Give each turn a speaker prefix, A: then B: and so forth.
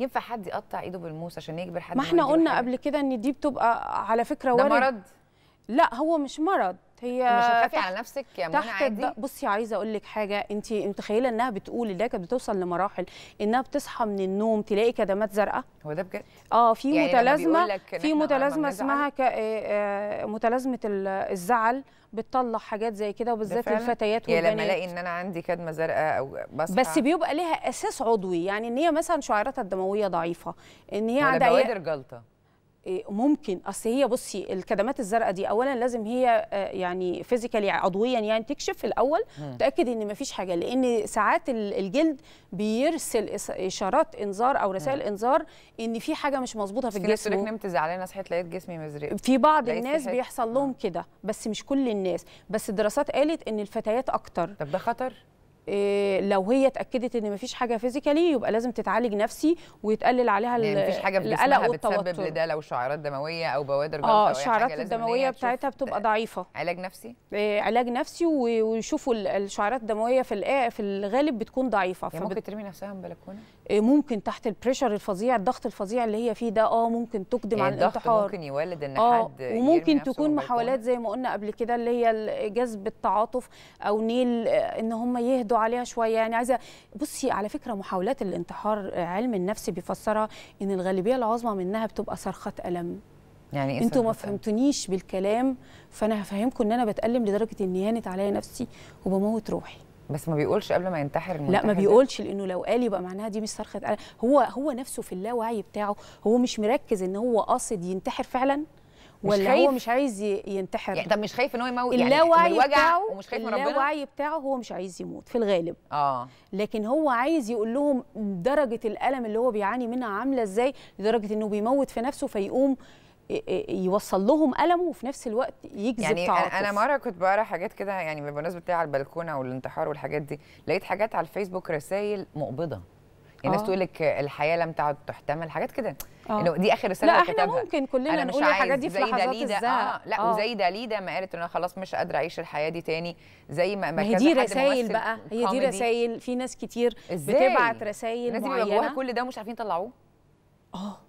A: ينفع حد يقطع ايده بالموس عشان يجبر حد ما احنا
B: قلنا قبل كده ان دي بتبقى على فكره ورد ده مرض لا هو مش مرض هي مش هتخافي على
A: نفسك يا منى عادي
B: بصي عايزه اقول لك حاجه انت متخيله انها بتقول اللي كانت بتوصل لمراحل انها بتصحى من النوم تلاقي كدمات زرقاء هو ده بجد اه في يعني متلازمه في متلازمه آه، اسمها ك... آه، آه، متلازمه الزعل بتطلع حاجات زي كده وبالذات الفتيات والبنات يعني لما الاقي ان انا عندي
A: كدمه زرقاء او بصحى بس
B: بيبقى ليها اساس عضوي يعني ان هي مثلا شعيرتها الدمويه ضعيفه ان هي عندها بوادر جلطه إيه، ممكن اصل هي بصي الكدمات الزرقاء دي اولا لازم هي آه، يعني فيزيكالي عضويا يعني تكشف في الاول تاكد ان مفيش حاجه لان ساعات الجلد بيرسل اشارات انذار او رسائل انذار ان في حاجه مش مظبوطه في الجسم في ناس نمت زعلانه صحيت لقيت جسمي مزرق في بعض الناس بيحصل لهم كده بس مش كل الناس بس الدراسات قالت ان الفتيات اكتر طب ده خطر آه، لو هي اتاكدت ان مفيش حاجه فيزيكالي يبقى لازم تتعالج نفسي ويتقلل عليها يعني مفيش حاجه في القلق والتوتر بتسبب لده لو
A: شعيرات دمويه او بوادر جلطه اه الشعيرات الدمويه بتاعتها بتبقى آه، ضعيفه
B: علاج نفسي إيه علاج نفسي ويشوفوا الشعيرات الدمويه في في الغالب بتكون ضعيفه يعني ممكن ترمي نفسها من بلكونه إيه ممكن تحت البريشر الفظيع الضغط الفظيع اللي هي فيه ده اه ممكن تقدم يعني على الانتحار
A: ممكن يولد ان آه حد وممكن
B: تكون محاولات زي ما قلنا قبل كده اللي هي جذب التعاطف او نيل آه، ان هم يهدوا يردوا عليها شويه يعني عايزه بصي على فكره محاولات الانتحار علم النفس بيفسرها ان الغالبيه العظمى منها بتبقى صرخه الم يعني إيه انتوا ما فهمتونيش بالكلام فانا هفهمكم ان انا بتالم لدرجه ان هانت عليا نفسي وبموت روحي
A: بس ما بيقولش قبل ما ينتحر لا ما بيقولش
B: لانه لو قال يبقى معناها دي مش صرخه هو هو نفسه في اللاوعي بتاعه هو مش مركز ان هو قاصد ينتحر فعلا ولا خايف. هو مش عايز ينتحر يعني طب مش خايف ان هو يموت يعني اللاوعي بتاعه ومش خايف من ربنا اللاوعي بتاعه هو مش عايز يموت في الغالب اه لكن هو عايز يقول لهم درجه الالم اللي هو بيعاني منها عامله ازاي لدرجه انه بيموت في نفسه فيقوم يوصل لهم المه وفي نفس الوقت يجذب يعني تعاطف انا مره
A: كنت بقرا حاجات كده يعني بالمناسبه بتاع البلكونه والانتحار والحاجات دي لقيت حاجات على الفيسبوك رسائل مقبضه الناس آه. تقول لك الحياه لم تعد تحتمل حاجات كده آه. انه دي اخر رساله لا احنا ممكن كلنا نقول الحاجات دي في لحظات الزهق آه لا آه. وزي داليدا ما قالت ان انا خلاص مش قادره اعيش الحياه دي تاني زي ما ما هي دي رسائل بقى هي دي رسائل
B: في ناس كتير إزاي؟ بتبعت رسائل الناس معينه الناس
A: كل ده ومش عارفين يطلعوه اه